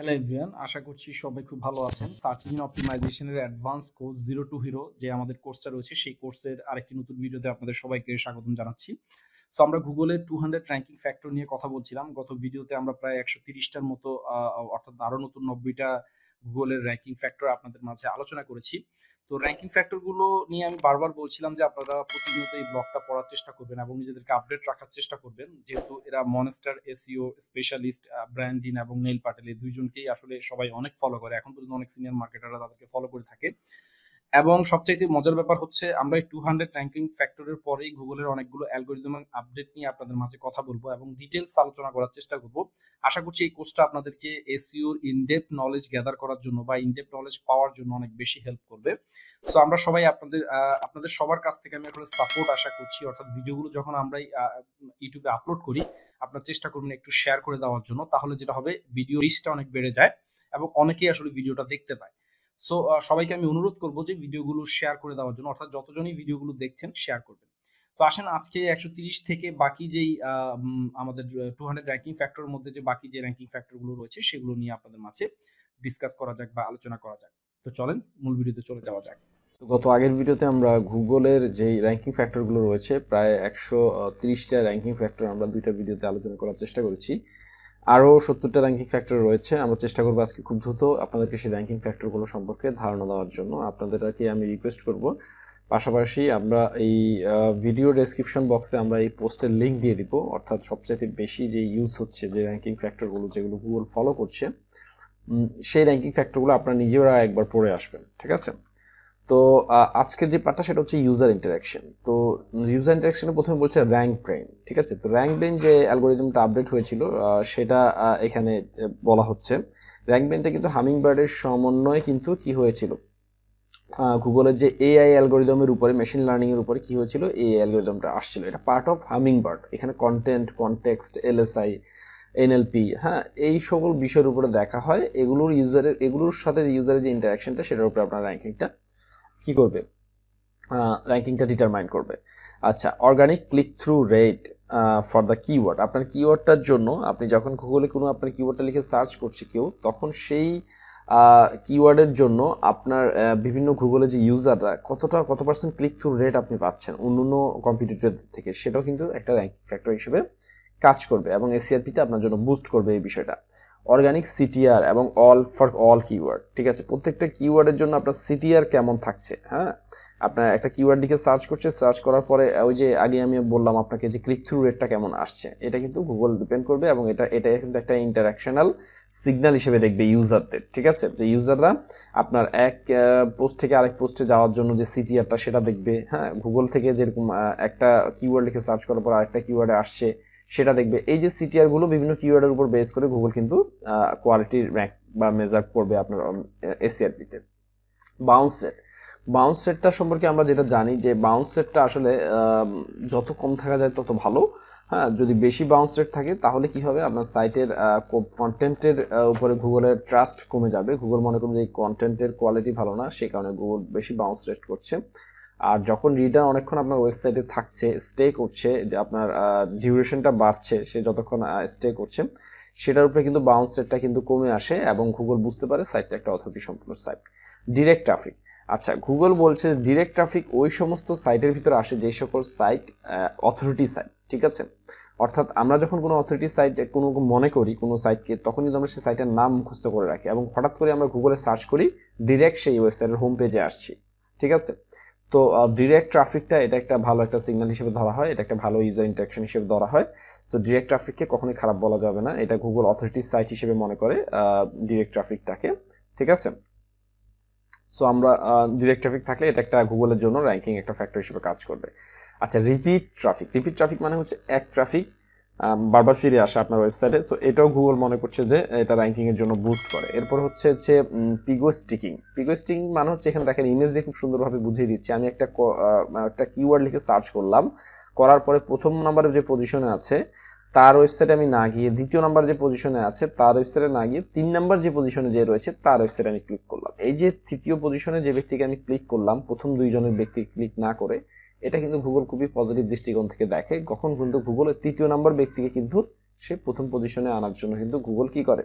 hello everyone আশা করছি সবাই খুব ভালো আছেন সার্চ ইঞ্জিন অপটিমাইজেশনের advance course zero to hero যে আমাদের কোর্সটা রয়েছে সেই কোর্সের আরেকটি নতুন ভিডিওতে আপনাদের সবাইকে স্বাগতম জানাচ্ছি সো আমরা গুগলের টু হান্ড্রেড র্যাঙ্কিং ফ্যাক্টর নিয়ে কথা বলছিলাম গত ভিডিওতে আমরা প্রায় একশো তিরিশটার মতো অর্থাৎ আরও নতুন নব্বইটা গুগলের র্যাঙ্কিং ফ্যাক্টর আপনাদের মাঝে আলোচনা করেছি তো র্যাঙ্কিং ফ্যাক্টরগুলো নিয়ে আমি বারবার বলছিলাম যে আপনারা প্রতিনিয়ত এই ব্লগটা পড়ার চেষ্টা করবেন এবং নিজেদেরকে আপডেট রাখার চেষ্টা করবেন যেহেতু এরা মনস্টার এসিও স্পেশালিস্ট ব্র্যান্ডিন এবং নেইল পাটেল এই দুইজনকেই আসলে সবাই অনেক ফলো করে এখন পর্যন্ত অনেক সিনিয়র মার্কেটাররা তাদেরকে ফলো করে থাকে এবং সবচাইতে মজার ব্যাপার হচ্ছে আমরা এই টু হান্ড্রেড র্যাঙ্কিং ফ্যাক্টরের পরেই গুগলের অনেকগুলো অ্যালগোরিদম আপডেট নিয়ে আপনাদের মাঝে কথা বলবো এবং ডিটেলস আলোচনা করার চেষ্টা করবো আশা করছি এই কোর্সটা আপনাদেরকে এসিওর ইনডেপথ নলেজ গ্যাদার করার জন্য বা ইনডেপথ নলেজ পাওয়ার জন্য অনেক বেশি হেল্প করবে সো আমরা সবাই আপনাদের আপনাদের সবার কাছ থেকে আমি এখন সাপোর্ট আশা করছি অর্থাৎ ভিডিওগুলো যখন আমরা ইউটিউবে আপলোড করি আপনার চেষ্টা করবেন একটু শেয়ার করে দেওয়ার জন্য তাহলে যেটা হবে ভিডিও রিচটা অনেক বেড়ে যায় এবং অনেকেই আসলে ভিডিওটা দেখতে পায় সো সবাইকে আমি অনুরোধ করবো যে ভিডিওগুলো শেয়ার করে দেওয়ার জন্য অর্থাৎ যতজনই ভিডিওগুলো দেখছেন শেয়ার করবেন তো আসেন আজকে একশো তিরিশ থেকে বাকি যেই আমাদের টু হান্ড্রেড র্যাঙ্কিং ফ্যাক্টরের মধ্যে যে বাকি যে র্যাঙ্কিং ফ্যাক্টরগুলো রয়েছে সেগুলো নিয়ে আপনাদের মাঝে ডিসকাস করা যাক বা আলোচনা করা যাক তো চলেন মূল ভিডিওতে চলে যাওয়া যাক তো গত আগের ভিডিওতে আমরা গুগলের যেই র্যাঙ্কিং ফ্যাক্টরগুলো রয়েছে প্রায় একশো তিরিশটা র্যাঙ্কিং ফ্যাক্টর আমরা দুইটা ভিডিওতে আলোচনা করার চেষ্টা করেছি আরও সত্তরটা র্যাঙ্কিং ফ্যাক্টর রয়েছে আমরা চেষ্টা করবো আজকে খুব দ্রুত আপনাদেরকে সেই র্যাঙ্কিং ফ্যাক্টরগুলো সম্পর্কে ধারণা দেওয়ার জন্য আপনাদেরকে আমি রিকোয়েস্ট করব পাশাপাশি আমরা এই ভিডিও ডেসক্রিপশন বক্সে আমরা এই পোস্টের লিঙ্ক দিয়ে দিব অর্থাৎ সবচাইতে বেশি যে ইউজ হচ্ছে যে র্যাঙ্কিং ফ্যাক্টরগুলো যেগুলো গুগল ফলো করছে সেই র্যাঙ্কিং ফ্যাক্টরগুলো আপনারা নিজেরা একবার পড়ে আসবেন ঠিক আছে তো আজকের যে পার্টটা সেটা হচ্ছে ইউজার ইন্টারাকশন তো ইউজার ইন্টারাকশনে প্রথমে বলছে র্যাঙ্ক ব্রেন ঠিক আছে তো র্যাঙ্ক ব্রেন যে অ্যালগোরিদমটা আপডেট হয়েছিল সেটা এখানে বলা হচ্ছে র্যাঙ্ক ব্রেনটা কিন্তু হামিং বার্ডের সমন্বয়ে কিন্তু কি হয়েছিল গুগলের যে এআই অ্যালগোরিদমের উপরে মেশিন লার্নিং এর উপরে কি হয়েছিল এই অ্যালগোরিদমটা আসছিল এটা পার্ট অফ হামিং বার্ড এখানে কন্টেন্ট কনটেক্সট এলএসআই এনএলপি হ্যাঁ এই সকল বিষয়ের উপরে দেখা হয় এগুলোর ইউজারের এগুলোর সাথে ইউজারের যে ইন্টারাকশনটা সেটার উপরে আপনার র্যাঙ্কিংটা কি করবে র্যাঙ্কিংটা ডিটারমাইন করবে আচ্ছা organic click through rate for the keyword আপনার কিওয়ার্ডটার জন্য আপনি যখন গুগলে কোনো আপনার কিওয়ার্ডটা লিখে সার্চ করছে কেউ তখন সেই কিওয়ার্ডের জন্য আপনার বিভিন্ন গুগলে যে ইউজাররা কতটা কত পার্সেন্ট ক্লিক থ্রু রেট আপনি পাচ্ছেন অন্য অন্য কম্পিটিটরদের থেকে সেটাও কিন্তু একটা র্যাঙ্কিং ফ্যাক্টর হিসেবে কাজ করবে এবং এসিআরপিতে আপনার জন্য বুস্ট করবে এই বিষয়টা অর্গানিক সিটিআর এবং অল ফর অল কিওয়ার্ড ঠিক আছে প্রত্যেকটা কিওয়ার্ডের জন্য আপনার সিটিআর কেমন থাকছে হ্যাঁ আপনার একটা কিওয়ার্ড লিখে সার্চ করছে সার্চ করার পরে ওই যে আগে আমি বললাম আপনাকে যে ক্লিক থ্রু রেটটা কেমন আসছে এটা কিন্তু গুগল ডিপেন্ড করবে এবং এটা এটা কিন্তু একটা ইন্টারাকশনাল সিগন্যাল হিসেবে দেখবে ইউজারদের ঠিক আছে যে ইউজাররা আপনার এক পোস্ট থেকে আরেক পোস্টে যাওয়ার জন্য যে সিটিআরটা সেটা দেখবে হ্যাঁ গুগল থেকে যেরকম একটা কিওয়ার্ড লিখে সার্চ করার পর আরেকটা কিওয়ার্ডে আসছে সেটা দেখবে এই যে সিটিআর গুলো বিভিন্ন কিওয়ার্ডের উপর বেস করে গুগল কিন্তু কোয়ালিটির র্যাঙ্ক বা মেজার করবে আপনার এসিআরপিতে বাউন্স রেট বাউন্স রেটটা সম্পর্কে আমরা যেটা জানি যে বাউন্স রেটটা আসলে যত কম থাকা যায় তত ভালো হ্যাঁ যদি বেশি বাউন্স রেট থাকে তাহলে কি হবে আপনার সাইটের কন্টেন্টের উপরে গুগলের ট্রাস্ট কমে যাবে গুগল মনে করবে যে কন্টেন্টের কোয়ালিটি ভালো না সে কারণে গুগল বেশি বাউন্স রেট করছে আর যখন রিডার অনেকক্ষণ আপনার ওয়েবসাইটে থাকছে স্টে করছে আপনার ডিউরেশনটা বাড়ছে সে যতক্ষণ স্টে করছে সেটার উপরে কিন্তু বাউন্স রেটটা কিন্তু কমে আসে এবং গুগল বুঝতে পারে সাইটটা একটা অথরিটি সম্পূর্ণ সাইট ডিরেক্ট ট্রাফিক আচ্ছা গুগল বলছে ডিরেক্ট ট্রাফিক ওই সমস্ত সাইটের ভিতরে আসে যে সকল সাইট অথরিটি সাইট ঠিক আছে অর্থাৎ আমরা যখন কোনো অথরিটি সাইট কোনো মনে করি কোনো সাইটকে তখন কিন্তু আমরা সেই সাইটের নাম মুখস্থ করে রাখি এবং হঠাৎ করে আমরা গুগলে সার্চ করি ডিরেক্ট সেই ওয়েবসাইটের হোম পেজে আসছি ঠিক আছে তো ডিরেক্ট ট্রাফিকটা এটা একটা ভালো একটা সিগন্যাল হিসেবে ধরা হয় এটা একটা ভালো ইউজার ইন্টারাকশন হিসেবে ধরা হয় সো ডিরেক্ট ট্রাফিককে কখনোই খারাপ বলা যাবে না এটা গুগল অথরিটি সাইট হিসেবে মনে করে ডিরেক্ট ট্রাফিকটাকে ঠিক আছে সো আমরা ডিরেক্ট ট্রাফিক থাকলে এটা একটা গুগলের জন্য র্যাঙ্কিং একটা ফ্যাক্টর হিসেবে কাজ করবে আচ্ছা রিপিট ট্রাফিক রিপিট ট্রাফিক মানে হচ্ছে এক ট্রাফিক বারবার ফিরে আসে আপনার ওয়েবসাইটে তো এটাও গুগল মনে করছে যে এটা র্যাঙ্কিং এর জন্য বুস্ট করে এরপর হচ্ছে হচ্ছে পিগো স্টিকিং পিগো স্টিকিং মানে হচ্ছে এখানে দেখেন ইমেজ দিয়ে খুব সুন্দরভাবে বুঝিয়ে দিচ্ছে আমি একটা একটা কিওয়ার্ড লিখে সার্চ করলাম করার পরে প্রথম নাম্বারের যে পজিশনে আছে তার ওয়েবসাইটে আমি না গিয়ে দ্বিতীয় নাম্বার যে পজিশনে আছে তার ওয়েবসাইটে না গিয়ে তিন নাম্বার যে পজিশনে যে রয়েছে তার ওয়েবসাইটে আমি ক্লিক করলাম এই যে তৃতীয় পজিশনে যে ব্যক্তিকে আমি ক্লিক করলাম প্রথম দুইজনের ব্যক্তি ক্লিক না করে এটা কিন্তু ভূগোল খুবই পজিটিভ দৃষ্টিকোণ থেকে দেখে কখন কিন্তু ভূগোলের তৃতীয় নম্বর ব্যক্তিকে কিন্তু সে প্রথম পজিশনে আনার জন্য কিন্তু গুগল কি করে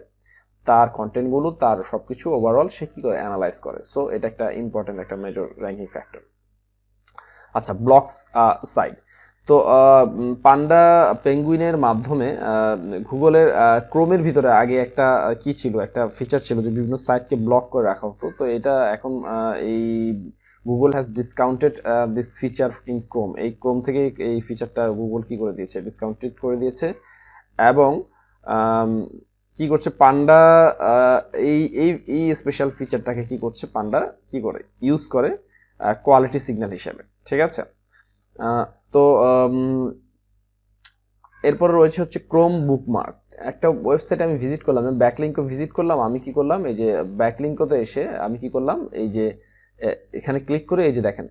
তার কন্টেন্টগুলো তার সবকিছু ওভারঅল সে কি করে অ্যানালাইজ করে সো এটা একটা ইম্পর্টেন্ট একটা মেজর র্যাঙ্কিং ফ্যাক্টর আচ্ছা ব্লকস সাইড তো পান্ডা পেঙ্গুইনের মাধ্যমে গুগলের ক্রোমের ভিতরে আগে একটা কি ছিল একটা ফিচার ছিল যে বিভিন্ন সাইটকে ব্লক করে রাখা হতো তো এটা এখন এই Google has discounted this feature in Chrome এই ক্রোম থেকে এই ফিচারটা গুগল কি করে দিয়েছে ডিসকাউন্টেড করে দিয়েছে এবং কি করছে পান্ডা এই এই এই স্পেশাল ফিচারটাকে কি করছে পান্ডা কি করে ইউজ করে কোয়ালিটি সিগন্যাল হিসেবে ঠিক আছে তো এরপর রয়েছে হচ্ছে ক্রোম বুকমার্ক একটা ওয়েবসাইট আমি ভিজিট করলাম ব্যাকলিঙ্কও ভিজিট করলাম আমি কি করলাম এই যে ব্যাকলিঙ্কতে এসে আমি কি করলাম এই যে এখানে ক্লিক করে এই যে দেখেন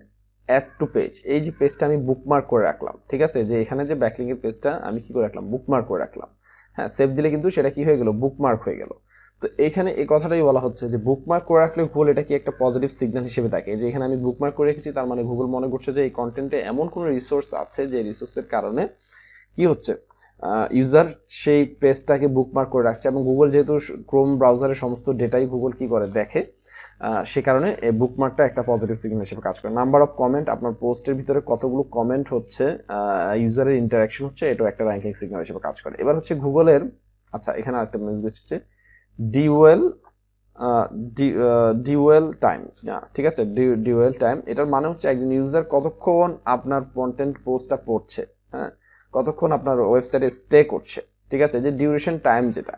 অ্যাড টু পেজ এই যে পেজটা আমি বুকমার্ক করে রাখলাম ঠিক আছে যে এখানে যে ব্যাকলিংয়ের পেজটা আমি কি করে রাখলাম বুকমার্ক করে রাখলাম হ্যাঁ সেভ দিলে কিন্তু সেটা কি হয়ে গেল বুকমার্ক হয়ে গেল তো এখানে এই কথাটাই বলা হচ্ছে যে বুকমার্ক করে রাখলে গুগল এটা কি একটা পজিটিভ সিগন্যাল হিসেবে থাকে যে এখানে আমি বুকমার্ক করে রেখেছি তার মানে গুগল মনে করছে যে এই কন্টেন্টে এমন কোনো রিসোর্স আছে যে রিসোর্সের কারণে কি হচ্ছে ইউজার সেই পেজটাকে বুকমার্ক করে রাখছে এবং গুগল যেহেতু ক্রোম ব্রাউজারের সমস্ত ডেটাই গুগল কি করে দেখে সে কারণে এই বুকমার্কটা একটা পজিটিভ সিগন্যাল হিসেবে কাজ করে নাম্বার অফ কমেন্ট আপনার পোস্টের ভিতরে কতগুলো কমেন্ট হচ্ছে ইউজারের ইন্টারাকশন হচ্ছে এটাও একটা র্যাঙ্কিং সিগন্যাল হিসেবে কাজ করে এবার হচ্ছে গুগলের আচ্ছা এখানে আরেকটা মেসেজ হচ্ছে ডিওয়েল ডিওয়েল টাইম ঠিক আছে ডিওয়েল টাইম এটার মানে হচ্ছে একজন ইউজার কতক্ষণ আপনার কন্টেন্ট পোস্টটা পড়ছে হ্যাঁ কতক্ষণ আপনার ওয়েবসাইটে স্টে করছে ঠিক আছে যে ডিউরেশন টাইম যেটা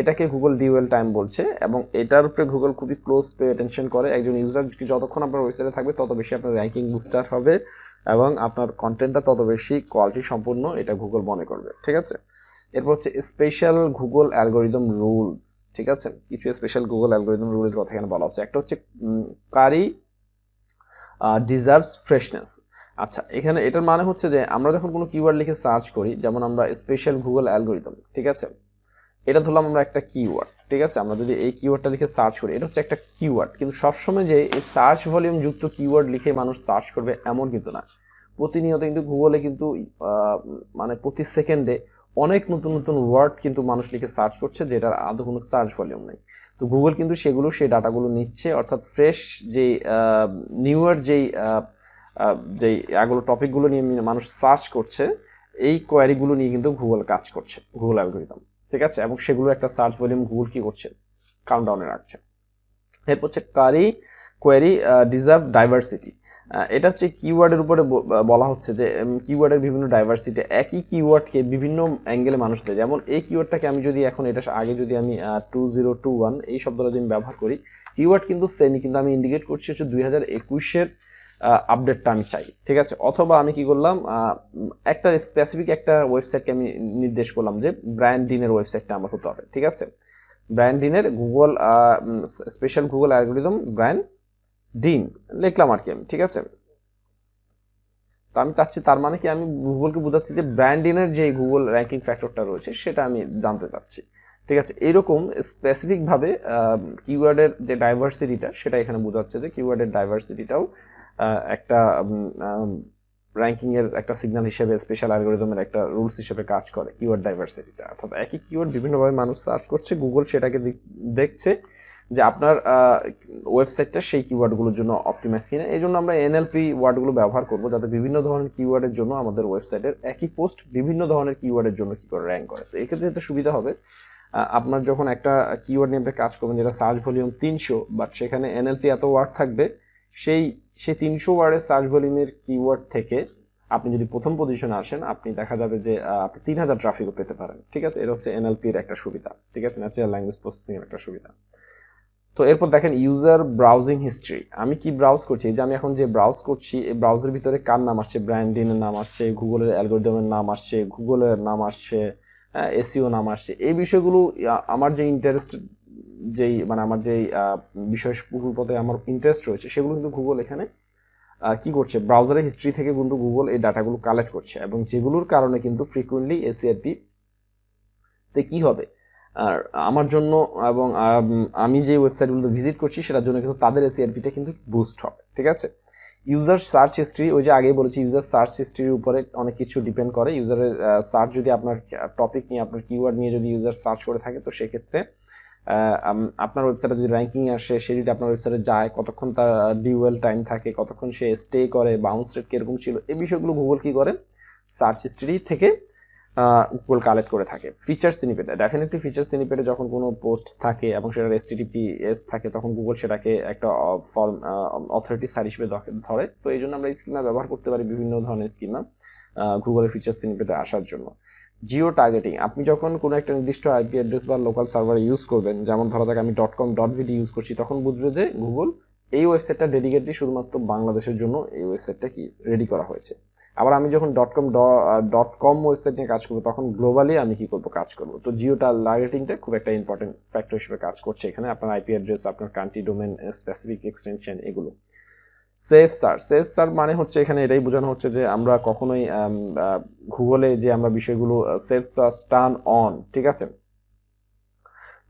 এটাকে গুগল ডিউয়েল টাইম বলছে এবং এটার উপরে গুগল খুবই ক্লোজ পে অ্যাটেনশন করে একজন ইউজার যতক্ষণ আপনার ওয়েবসাইটে থাকবে তত বেশি আপনার র্যাঙ্কিং বুস্টার হবে এবং আপনার কন্টেন্টটা তত বেশি কোয়ালিটি সম্পূর্ণ এটা গুগল মনে করবে ঠিক আছে এরপর হচ্ছে স্পেশাল গুগল অ্যালগোরিদম রুলস ঠিক আছে কিছু স্পেশাল গুগল অ্যালগোরিদম রুলের কথা এখানে বলা হচ্ছে একটা হচ্ছে কারি ডিজার্ভস ফ্রেশনেস আচ্ছা এখানে এটার মানে হচ্ছে যে আমরা যখন কোনো কিওয়ার্ড লিখে সার্চ করি যেমন আমরা স্পেশাল গুগল অ্যালগোরিদম ঠিক আছে এটা ধরলাম আমরা একটা কিওয়ার্ড ঠিক আছে আমরা যদি এই কিওয়ার্ডটা লিখে সার্চ করি এটা হচ্ছে একটা কিওয়ার্ড কিন্তু সবসময় যে এই সার্চ ভলিউম যুক্ত কিওয়ার্ড লিখে মানুষ সার্চ করবে এমন কিন্তু না প্রতিনিয়ত কিন্তু গুগলে কিন্তু মানে প্রতি সেকেন্ডে অনেক নতুন নতুন ওয়ার্ড কিন্তু মানুষ লিখে সার্চ করছে যেটার আদৌ কোনো সার্চ ভলিউম নেই তো গুগল কিন্তু সেগুলো সেই ডাটাগুলো নিচ্ছে অর্থাৎ ফ্রেশ যে নিউয়ার যেই যেই এগুলো টপিকগুলো নিয়ে মানুষ সার্চ করছে এই কোয়ারিগুলো নিয়ে কিন্তু গুগল কাজ করছে গুগল অ্যালগোরিদম ঠিক আছে এবং সেগুলো একটা সার্চ ভলিউম গুগল কি করছে কাউন্টডাউনে রাখছে এরপর হচ্ছে কারি কোয়ারি ডিজার্ভ ডাইভার্সিটি এটা হচ্ছে কিওয়ার্ডের উপরে বলা হচ্ছে যে কিওয়ার্ডের বিভিন্ন ডাইভার্সিটি একই কিওয়ার্ডকে বিভিন্ন অ্যাঙ্গেলে মানুষ দেয় যেমন এই কিওয়ার্ডটাকে আমি যদি এখন এটা আগে যদি আমি টু জিরো টু ওয়ান এই শব্দটা যদি আমি ব্যবহার করি কিওয়ার্ড কিন্তু সেমই কিন্তু আমি ইন্ডিকেট করছি হচ্ছে দুই হাজার একুশের আপডেটটা আমি চাই ঠিক আছে অথবা আমি কি করলাম একটা স্পেসিফিক একটা ওয়েবসাইটকে আমি নির্দেশ করলাম যে ব্র্যান্ড ডিনের ওয়েবসাইটটা আমার হতে হবে ঠিক আছে ব্র্যান্ড ডিনের Google special Google algorithm brand ডিন লিখলাম আর কি আমি ঠিক আছে তো আমি চাচ্ছি তার মানে কি আমি গুগলকে বোঝাচ্ছি যে ব্র্যান্ড ডিনের যে গুগল র্যাঙ্কিং ফ্যাক্টরটা রয়েছে সেটা আমি জানতে চাচ্ছি ঠিক আছে এরকম স্পেসিফিকভাবে কিওয়ার্ডের যে ডাইভার্সিটিটা সেটা এখানে বোঝাচ্ছে যে কিওয়ার্ডের ডাইভার্সিটিটাও একটা র্যাঙ্কিংয়ের একটা সিগন্যাল হিসেবে স্পেশাল অ্যালগোরিদমের একটা রুলস হিসেবে কাজ করে কিওয়ার্ড ডাইভার্সিটিটা অর্থাৎ একই কিওয়ার্ড বিভিন্নভাবে মানুষ সার্চ করছে গুগল সেটাকে দেখছে যে আপনার ওয়েবসাইটটা সেই কিওয়ার্ডগুলোর জন্য অপটিমাইজ কিনা এই জন্য আমরা এনএলপি ওয়ার্ডগুলো ব্যবহার করব যাতে বিভিন্ন ধরনের কিওয়ার্ডের জন্য আমাদের ওয়েবসাইটের একই পোস্ট বিভিন্ন ধরনের কিওয়ার্ডের জন্য কি করে র্যাঙ্ক করে তো এক্ষেত্রে তো সুবিধা হবে আপনার যখন একটা কিওয়ার্ড নিয়ে আপনি কাজ করবেন যেটা সার্চ ভলিউম তিনশো বাট সেখানে এনএলপি এত ওয়ার্ড থাকবে সেই সে তিনশো ওয়ার্ডের সার্চ ভলিউমের কিওয়ার্ড থেকে আপনি যদি প্রথম পজিশনে আসেন আপনি দেখা যাবে যে আপনি তিন হাজার ট্রাফিকও পেতে পারেন ঠিক আছে এটা হচ্ছে এনএলপির একটা সুবিধা ঠিক আছে ন্যাচারাল ল্যাঙ্গুয়েজ প্রসেসিং এর একটা সুবিধা তো এরপর দেখেন ইউজার ব্রাউজিং হিস্ট্রি আমি কি ব্রাউজ করছি যে আমি এখন যে ব্রাউজ করছি এই ব্রাউজের ভিতরে কার নাম আসছে ব্র্যান্ডিনের নাম আসছে গুগলের অ্যালগোরিদমের নাম আসছে গুগলের নাম আসছে এসিও e নাম আসছে এই বিষয়গুলো আমার যে ইন্টারেস্টেড যেই মানে আমার যেই বিষয় পথে আমার ইন্টারেস্ট রয়েছে সেগুলো কিন্তু গুগল এখানে কি করছে ব্রাউজারের হিস্ট্রি থেকে কিন্তু গুগল এই ডাটাগুলো কালেক্ট করছে এবং যেগুলোর কারণে কিন্তু ফ্রিকুয়েন্টলি এসিআরপি তে কি হবে আর আমার জন্য এবং আমি যে ওয়েবসাইটগুলো ভিজিট করছি সেটার জন্য কিন্তু তাদের এসিআরপিটা কিন্তু বুস্ট হবে ঠিক আছে ইউজার সার্চ হিস্ট্রি ওই যে আগে বলেছি ইউজার সার্চ হিস্ট্রির উপরে অনেক কিছু ডিপেন্ড করে ইউজারের সার্চ যদি আপনার টপিক নিয়ে আপনার কিওয়ার্ড নিয়ে যদি ইউজার সার্চ করে থাকে তো সেক্ষেত্রে আপনার ওয়েবসাইটে যদি র্যাঙ্কিং আসে সে যদি আপনার ওয়েবসাইটে যায় কতক্ষণ তার ডিউয়েল টাইম থাকে কতক্ষণ সে স্টে করে বাউন্স রেট কীরকম ছিল এই বিষয়গুলো গুগল কি করে সার্চ হিস্ট্রি থেকে গুগল কালেক্ট করে থাকে ফিচার সিনিপেটে ডেফিনেটলি ফিচার সিনিপেটে যখন কোনো পোস্ট থাকে এবং সেটার এস থাকে তখন গুগল সেটাকে একটা ফর্ম অথরিটি সার হিসেবে ধরে তো এই জন্য আমরা স্কিমা ব্যবহার করতে পারি বিভিন্ন ধরনের স্কিমা গুগলের ফিচার সিনিপেটে আসার জন্য জিও টার্গেটিং আপনি যখন কোনো একটা নির্দিষ্ট আইপি অ্যাড্রেস বা লোকাল সার্ভার ইউজ করবেন যেমন ধরা যাক আমি dot com dot BD use করছি তখন বুঝবে যে গুগল এই ওয়েবসাইটটা ডেডিকেটলি শুধুমাত্র বাংলাদেশের জন্য এই ওয়েবসাইটটা কি রেডি করা হয়েছে আবার আমি যখন dot com dot com website নিয়ে কাজ করবো তখন গ্লোবালি আমি কি করবো কাজ করবো তো জিওটা টার্গেটিংটা খুব একটা ইম্পর্টেন্ট ফ্যাক্টর হিসেবে কাজ করছে এখানে আপনার আইপি অ্যাড্রেস আপনার কান্ট্রি ডোমেন স্পেসিফিক এক্সটেনশন এগুলো সেফ সার সেফ সার মানে হচ্ছে এখানে এটাই বোঝানো হচ্ছে যে আমরা কখনোই গুগলে যে আমরা বিষয়গুলো সেফ সার্চ টার্ন অন ঠিক আছে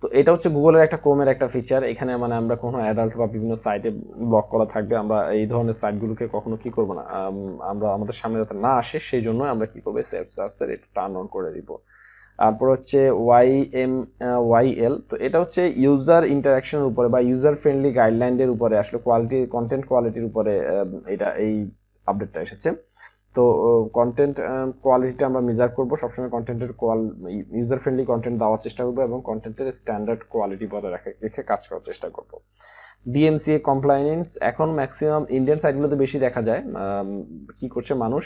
তো এটা হচ্ছে গুগলের একটা ক্রোমের একটা ফিচার এখানে মানে আমরা কোনো অ্যাডাল্ট বা বিভিন্ন সাইটে ব্লক করা থাকবে আমরা এই ধরনের সাইটগুলোকে কখনো কি করব না আমরা আমাদের সামনে যাতে না আসে সেই জন্য আমরা কি করবো সেফ সার্চের একটু টার্ন অন করে দিব তারপর হচ্ছে ওয়াই এম ওয়াই এল তো এটা হচ্ছে ইউজার ইন্টারাকশনের উপরে বা ইউজার ফ্রেন্ডলি গাইডলাইনের উপরে আসলে কোয়ালিটি কন্টেন্ট কোয়ালিটির উপরে এটা এই আপডেটটা এসেছে তো কন্টেন্ট কোয়ালিটিটা আমরা মেজার করব সবসময় কন্টেন্টের কোয়াল ইউজার ফ্রেন্ডলি কন্টেন্ট দেওয়ার চেষ্টা করবো এবং কন্টেন্টের স্ট্যান্ডার্ড কোয়ালিটি বজায় রাখে রেখে কাজ করার চেষ্টা করব ডিএমসিএ কমপ্লায়েন্স এখন ম্যাক্সিমাম ইন্ডিয়ান সাইটগুলোতে বেশি দেখা যায় কি করছে মানুষ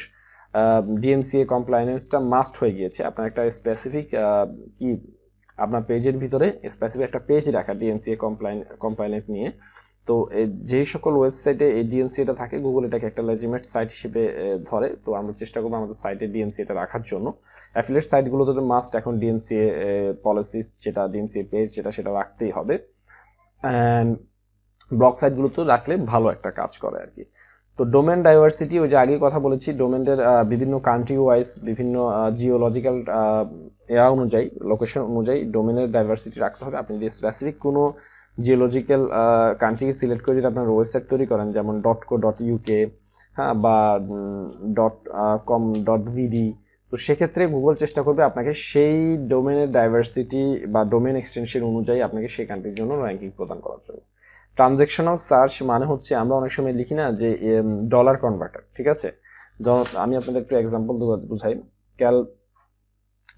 ডিএমসিএ কমপ্লায়েন্সটা মাস্ট হয়ে গিয়েছে আপনার একটা স্পেসিফিক কি আপনার পেজের ভিতরে স্পেসিফিক একটা পেজ রাখা ডিএমসিএ কমপ্লাইন কমপ্লায়েন্ট নিয়ে তো যেই সকল ওয়েবসাইটে এই ডিএমসিএটা থাকে গুগল এটাকে একটা লেজিমেট সাইট হিসেবে ধরে তো আমরা চেষ্টা করবো আমাদের সাইটে ডিএমসিএটা রাখার জন্য অ্যাফিলেট সাইটগুলোতে তো মাস্ট এখন ডিএমসিএ পলিসিস যেটা ডিএমসিএ পেজ যেটা সেটা রাখতেই হবে অ্যান্ড ব্লগ সাইটগুলো তো রাখলে ভালো একটা কাজ করে আর কি তো ডোমেন ডাইভার্সিটি ওই যে আগে কথা বলেছি ডোমেনের বিভিন্ন কান্ট্রি ওয়াইজ বিভিন্ন জিওলজিক্যাল এয়া অনুযায়ী লোকেশন অনুযায়ী ডোমেনের ডাইভার্সিটি রাখতে হবে আপনি যদি স্পেসিফিক কোনো জিওলজিক্যাল কান্ট্রিকে সিলেক্ট করে যদি আপনার ওয়েবসাইট তৈরি করেন যেমন ডট কো ডট ইউকে হ্যাঁ বা ডট কম ডট ভিডি তো সেক্ষেত্রে গুগল চেষ্টা করবে আপনাকে সেই ডোমেনের ডাইভার্সিটি বা ডোমেন এক্সটেনশন অনুযায়ী আপনাকে সেই কান্ট্রির জন্য র্যাঙ্কিং প্রদান করার জন্য ট্রানজেকশনাল সার্চ মানে হচ্ছে আমরা অনেক সময় লিখি না যে ডলার কনভার্টার ঠিক আছে আমি আপনাদের একটু এক্সাম্পল বুঝাই ক্যাল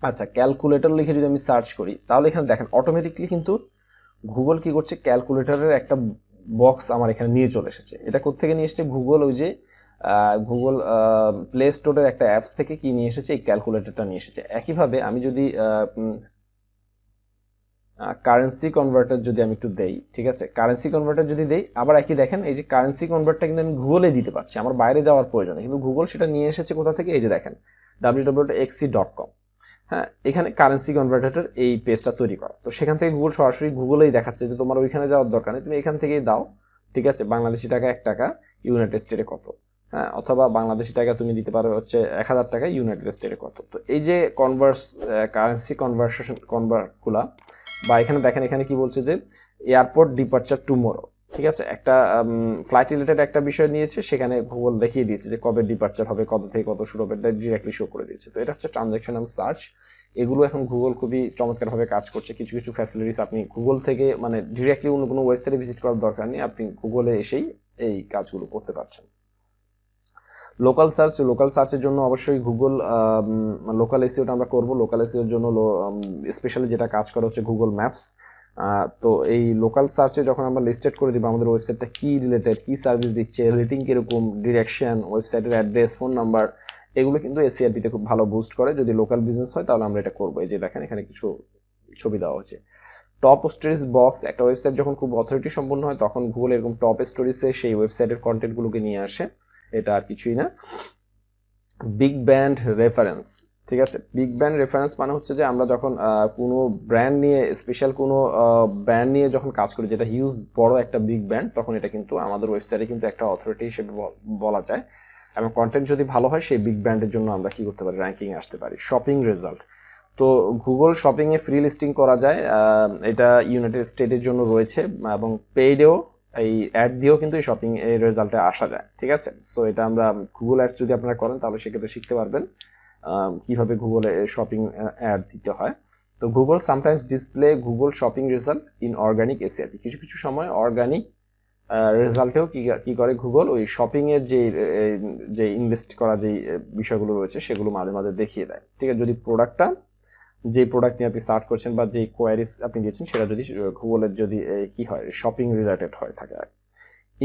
আচ্ছা ক্যালকুলেটর লিখে যদি আমি সার্চ করি তাহলে এখানে দেখেন অটোমেটিকলি কিন্তু গুগল কি করছে ক্যালকুলেটরের একটা বক্স আমার এখানে নিয়ে চলে এসেছে এটা কোথেকে নিয়ে এসেছে গুগল ওই যে গুগল প্লে স্টোরের একটা অ্যাপস থেকে কি নিয়ে এসেছে এই ক্যালকুলেটরটা নিয়ে এসেছে একইভাবে আমি যদি কারেন্সি কনভার্টার যদি আমি একটু দেই ঠিক আছে কারেন্সি কনভার্টার যদি দেই আবার একই দেখেন এই যে কারেন্সি কনভার্টটা কিন্তু আমি গুগলে দিতে পারছি আমার বাইরে যাওয়ার প্রয়োজন কিন্তু গুগল সেটা নিয়ে এসেছে কোথা থেকে এই যে দেখেন ডাব্লিউ এক্সি ডট কম হ্যাঁ এখানে কারেন্সি কনভার্টারের এই পেজটা তৈরি করা তো সেখান থেকে গুগল সরাসরি গুগলেই দেখাচ্ছে যে তোমার ওইখানে যাওয়ার দরকার নেই তুমি এখান থেকেই দাও ঠিক আছে বাংলাদেশি টাকা এক টাকা ইউনাইটেড স্টেটে কত হ্যাঁ অথবা বাংলাদেশি টাকা তুমি দিতে পারো হচ্ছে এক হাজার টাকা ইউনাইটেড স্টেটে কত তো এই যে কনভার্স কারেন্সি কনভার্সেশন কনভার্টগুলা বা এখানে দেখেন এখানে কি বলছে যে এয়ারপোর্ট ডিপার্চার টুমোরো ঠিক আছে একটা ফ্লাইট রিলেটেড একটা বিষয় নিয়েছে সেখানে গুগল দেখিয়ে দিয়েছে যে কবে ডিপার্চার হবে কত থেকে কত শুরু হবে ডিরেক্টলি শো করে দিয়েছে তো এটা হচ্ছে অ্যান্ড সার্চ এগুলো এখন গুগল খুবই চমৎকারভাবে কাজ করছে কিছু কিছু ফ্যাসিলিটিস আপনি গুগল থেকে মানে ডিরেক্টলি অন্য কোনো ওয়েবসাইটে ভিজিট করার দরকার নেই আপনি গুগলে এসেই এই কাজগুলো করতে পারছেন লোকাল সার্চ লোকাল সার্চের জন্য অবশ্যই গুগল লোকাল এসিওটা আমরা করব লোকাল এসিওর জন্য স্পেশালি um, যেটা কাজ করা হচ্ছে গুগল ম্যাপস তো এই লোকাল সার্চে যখন আমরা লিস্টেড করে দিব আমাদের ওয়েবসাইটটা কি রিলেটেড কি সার্ভিস দিচ্ছে রেটিং কিরকম ডিরেকশন ওয়েবসাইটের অ্যাড্রেস ফোন নাম্বার এগুলো কিন্তু এসিআরপিতে e খুব ভালো বুস্ট করে যদি লোকাল বিজনেস হয় তাহলে আমরা এটা করবো এই যে দেখেন এখানে কিছু ছবি দেওয়া হচ্ছে টপ স্টোরিজ বক্স একটা ওয়েবসাইট যখন খুব অথরিটি সম্পন্ন হয় তখন গুগল এরকম টপ স্টোরিজে সেই ওয়েবসাইটের কন্টেন্টগুলোকে নিয়ে আসে এটা আর কিছুই না বিগ ব্যান্ড রেফারেন্স ঠিক আছে বিগ ব্যান্ড রেফারেন্স মানে হচ্ছে যে আমরা যখন কোনো ব্র্যান্ড নিয়ে স্পেশাল কোনো ব্র্যান্ড নিয়ে যখন কাজ করি যেটা হিউজ বড় একটা বিগ ব্যান্ড তখন এটা কিন্তু আমাদের ওয়েবসাইটে কিন্তু একটা অথরিটি হিসেবে বলা যায় এবং কন্টেন্ট যদি ভালো হয় সেই বিগ ব্যান্ডের জন্য আমরা কি করতে পারি র্যাঙ্কিং আসতে পারি শপিং রেজাল্ট তো গুগল শপিংয়ে ফ্রি লিস্টিং করা যায় এটা ইউনাইটেড স্টেটের জন্য রয়েছে এবং পেইডেও এই অ্যাড দিয়েও কিন্তু এই শপিং এর রেজাল্টে আসা যায় ঠিক আছে সো এটা আমরা গুগল অ্যাডস যদি আপনারা করেন তাহলে সেক্ষেত্রে শিখতে পারবেন কিভাবে গুগলে শপিং অ্যাড দিতে হয় তো Google sometimes display Google shopping result in organic এসিআই কিছু কিছু সময় অর্গানিক রেজাল্টেও কি করে গুগল ওই শপিং এর যে যে ইনভেস্ট করা যে বিষয়গুলো রয়েছে সেগুলো মাঝে মাঝে দেখিয়ে দেয় ঠিক আছে যদি প্রোডাক্টটা যে প্রোডাক্ট নিয়ে আপনি সার্চ করছেন বা যে কোয়ারিজ আপনি দিয়েছেন সেটা যদি গুগলের যদি কি হয় শপিং রিলেটেড হয়ে থাকে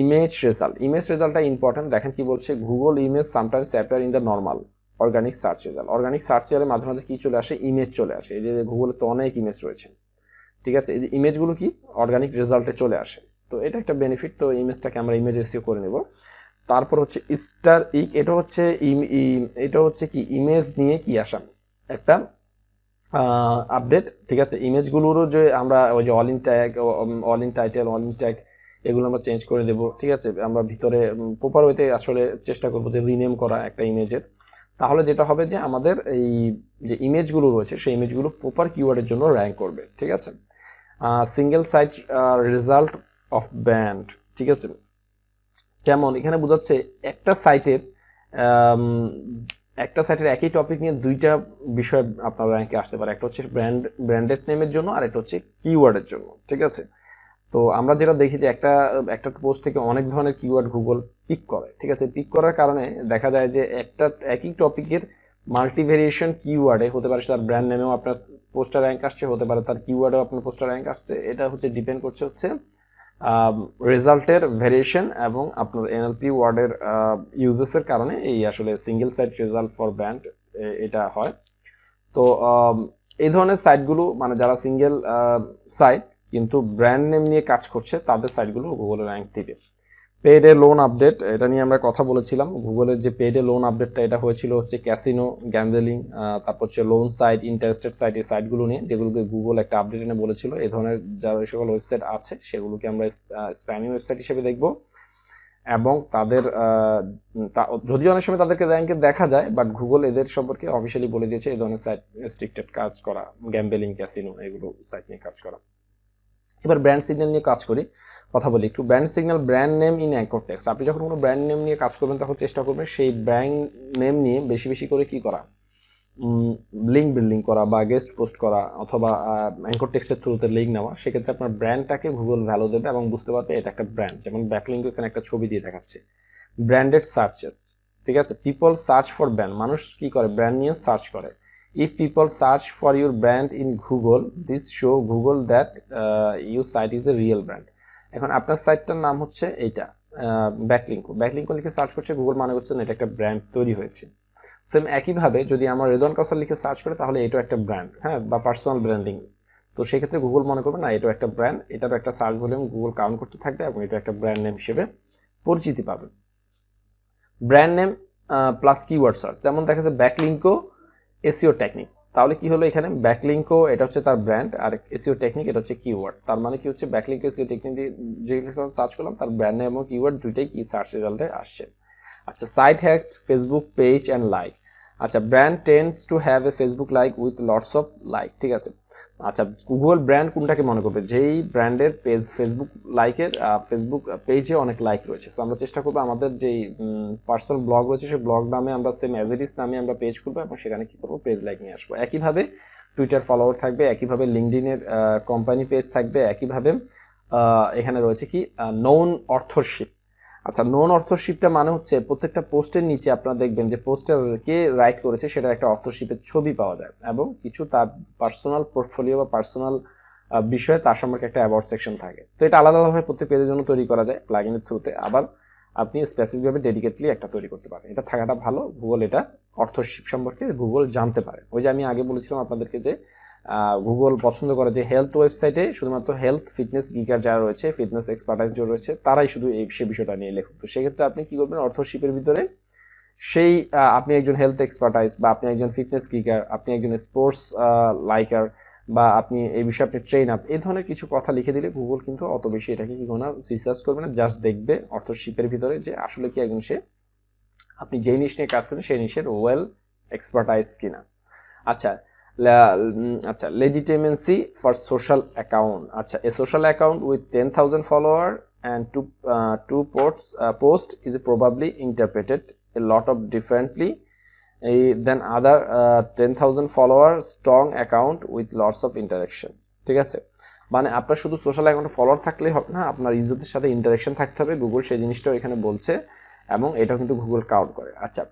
ইমেজ রেজাল্ট ইমেজ রেজাল্টটা ইম্পর্টেন্ট দেখেন কি বলছে Google image sometimes appear in the normal organic search result organic search রেজাল্টে মাঝে মাঝে কি চলে আসে ইমেজ চলে আসে এই যে গুগলে তো অনেক ইমেজ রয়েছে ঠিক আছে এই যে ইমেজগুলো কি অর্গানিক রেজাল্টে চলে আসে তো এটা একটা বেনিফিট তো ইমেজটাকে আমরা ইমেজ এসিও করে নেব তারপর হচ্ছে স্টার ইক এটা হচ্ছে এটা হচ্ছে কি ইমেজ নিয়ে কি আসা একটা আপডেট ঠিক আছে ইমেজগুলোরও যে আমরা ওই যে all in tag all in title all in tag এগুলো আমরা চেঞ্জ করে দেব ঠিক আছে আমরা ভিতরে প্রপার ওয়েতে আসলে চেষ্টা করব যে রিনেম করা একটা ইমেজের তাহলে যেটা হবে যে আমাদের এই যে ইমেজগুলো রয়েছে সেই ইমেজগুলো প্রপার কিওয়ার্ডের জন্য র্যাঙ্ক করবে ঠিক আছে single site result of brand ঠিক আছে যেমন এখানে বোঝাচ্ছে একটা সাইটের একটা সাইটের একই টপিক নিয়ে দুইটা বিষয় আপনার র্যাঙ্কে আসতে পারে একটা হচ্ছে ব্র্যান্ড ব্র্যান্ডেড নেমের জন্য আর একটা হচ্ছে কিওয়ার্ডের জন্য ঠিক আছে তো আমরা যেটা দেখি যে একটা একটা পোস্ট থেকে অনেক ধরনের কিওয়ার্ড গুগল পিক করে ঠিক আছে পিক করার কারণে দেখা যায় যে একটা একই টপিকের মাল্টিভেরিয়েশন কিওয়ার্ডে হতে পারে তার ব্র্যান্ড নেমেও আপনার পোস্টার র্যাঙ্ক আসছে হতে পারে তার কিওয়ার্ডেও আপনার পোস্টার র্যাঙ্ক আসছে এটা হচ্ছে ডিপেন্ড করছে হচ্ছে রেজাল্টের ভেরিয়েশন এবং আপনার এনএলপি ওয়ার্ডের ইউজেসের কারণে এই আসলে single site result for brand এটা হয় তো এই ধরনের সাইটগুলো মানে যারা সিঙ্গেল সাইট কিন্তু ব্র্যান্ড নেম নিয়ে কাজ করছে তাদের সাইটগুলো গুগলে র্যাঙ্ক দিবে পেডে লোন আপডেট এটা নিয়ে আমরা কথা বলেছিলাম গুগলের যে পেডে লোন আপডেটটা এটা হয়েছিল হচ্ছে ক্যাসিনো গ্যাম্বলিং তারপর হচ্ছে লোন সাইট ইন্টারেস্টেড সাইট এই সাইটগুলো নিয়ে যেগুলোকে গুগল একটা আপডেট এনে বলেছিল এই ধরনের যারা সকল ওয়েবসাইট আছে সেগুলোকে আমরা স্প্যানিং ওয়েবসাইট হিসেবে দেখব এবং তাদের যদিও অনেক সময় তাদেরকে র্যাঙ্কে দেখা যায় বাট গুগল এদের সম্পর্কে অফিসিয়ালি বলে দিয়েছে এই ধরনের সাইট রেস্ট্রিক্টেড কাজ করা গ্যাম্বেলিং ক্যাসিনো এগুলো সাইট নিয়ে কাজ করা এবার ব্র্যান্ড সিগন্যাল নিয়ে কাজ করি কথা বলি একটু brand signal brand name in anchor text আপনি যখন কোনো ব্র্যান্ড নেম নিয়ে কাজ করবেন তখন চেষ্টা করবেন সেই ব্র্যান্ড নেম নিয়ে বেশি বেশি করে কি করা লিঙ্ক বিল্ডিং করা বা গেস্ট পোস্ট করা অথবা অ্যাঙ্কর টেক্সটের থ্রুতে লিঙ্ক নেওয়া সেক্ষেত্রে আপনার ব্র্যান্ডটাকে গুগল ভ্যালু দেবে এবং বুঝতে পারবে এটা একটা ব্র্যান্ড যেমন ব্যাকলিঙ্ক এখানে একটা ছবি দিয়ে দেখাচ্ছে ব্র্যান্ডেড সার্চেস ঠিক আছে পিপল সার্চ ফর ব্র্যান্ড মানুষ কি করে ব্র্যান্ড নিয়ে সার্চ করে if people search for your brand in google this show google that uh, your site is a real brand এখন আপনার সাইটটার নাম হচ্ছে এটা ব্যাকলিঙ্কো ব্যাকলিংকো লিখে সার্চ করছে গুগল মানে হচ্ছে এটা একটা ব্র্যান্ড তৈরি হয়েছে সেম একইভাবে যদি আমার রেদন কাউসার লিখে সার্চ করে তাহলে এটাও একটা ব্র্যান্ড হ্যাঁ বা পার্সোনাল ব্র্যান্ডিং তো সেক্ষেত্রে গুগল মনে করবে না এটাও একটা ব্র্যান্ড এটারও একটা সার্চ ভলিউম গুগল কাউন্ট করতে থাকবে এবং এটা একটা ব্র্যান্ড নেম হিসেবে পরিচিতি পাবে brand name plus keyword search যেমন দেখা যাচ্ছে ব্যাকলিংকো এসিও টেকনিক তাহলে কি হলো এখানে ব্যাকলিঙ্কও এটা হচ্ছে তার ব্র্যান্ড আর এসিও টেকনিক এটা হচ্ছে কিওয়ার্ড তার মানে কি হচ্ছে ব্যাকলিঙ্ক এসিও টেকনিক দিয়ে যে সার্চ করলাম তার ব্র্যান্ড এবং কিওয়ার্ড দুইটাই কি সার্চ রেজাল্টে আসছে আচ্ছা site hacked Facebook page and like আচ্ছা brand tends to have a Facebook like with lots of like ঠিক আছে আচ্ছা গুগল ব্র্যান্ড কোনটাকে মনে করবে যেই ব্র্যান্ডের পেজ ফেসবুক লাইকের ফেসবুক পেজে অনেক লাইক রয়েছে তো আমরা চেষ্টা করবো আমাদের যেই পার্সোনাল ব্লগ রয়েছে সেই ব্লগ নামে আমরা সেম অ্যাজ ইট ইস নামে আমরা পেজ খুলবো এবং সেখানে কি করবো পেজ লাইক নিয়ে আসবো একইভাবে টুইটার ফলোয়ার থাকবে একইভাবে লিঙ্কডিনের কোম্পানি পেজ থাকবে একইভাবে এখানে রয়েছে কি নন অর্থশিপ আচ্ছা নন অর্থশিপটা মানে হচ্ছে প্রত্যেকটা পোস্টের নিচে আপনারা দেখবেন যে পোস্টার কে রাইট করেছে সেটা একটা অর্থশিপের ছবি পাওয়া যায় এবং কিছু তার পার্সোনাল পোর্টফোলিও বা পার্সোনাল বিষয়ে তার সম্পর্কে একটা অ্যাওয়ার্ড সেকশন থাকে তো এটা আলাদা আলাদাভাবে প্রত্যেক পেজের জন্য তৈরি করা যায় এর থ্রুতে আবার আপনি স্পেসিফিকভাবে ডেডিকেটলি একটা তৈরি করতে পারেন এটা থাকাটা ভালো গুগল এটা অর্থশিপ সম্পর্কে গুগল জানতে পারে ওই যে আমি আগে বলেছিলাম আপনাদেরকে যে গুগল পছন্দ করে যে হেলথ ওয়েবসাইটে শুধুমাত্র হেলথ ফিটনেস গিকার যারা রয়েছে ফিটনেস এক্সপার্টাইজ যারা রয়েছে তারাই শুধু এই সে বিষয়টা নিয়ে লেখক তো সেক্ষেত্রে আপনি কি করবেন অর্থশিপের ভিতরে সেই আপনি একজন হেলথ এক্সপার্টাইজ বা আপনি একজন ফিটনেস গিকার আপনি একজন স্পোর্টস লাইকার বা আপনি এই বিষয়ে আপনি ট্রেন আপ এই ধরনের কিছু কথা লিখে দিলে গুগল কিন্তু অত বেশি এটাকে কি কোনো রিসার্চ করবে না জাস্ট দেখবে অর্থশিপের ভিতরে যে আসলে কি একজন সে আপনি যেই নিশ নিয়ে কাজ করেন সেই নিশের ওয়েল এক্সপার্টাইজ কিনা আচ্ছা আচ্ছা লেজিটিমেন্সি ফর সোশ্যাল অ্যাকাউন্ট আচ্ছা a social account with ten thousand follower and two two posts post is probably interpreted a lot of differently এই then other ten thousand follower strong account with lots of interaction ঠিক আছে মানে আপনার শুধু social অ্যাকাউন্টে follower থাকলেই হবে না আপনার ইউজারদের সাথে ইন্টারাকশন থাকতে হবে গুগল সেই জিনিসটাও এখানে বলছে এবং এটাও কিন্তু গুগল কাউন্ট করে আচ্ছা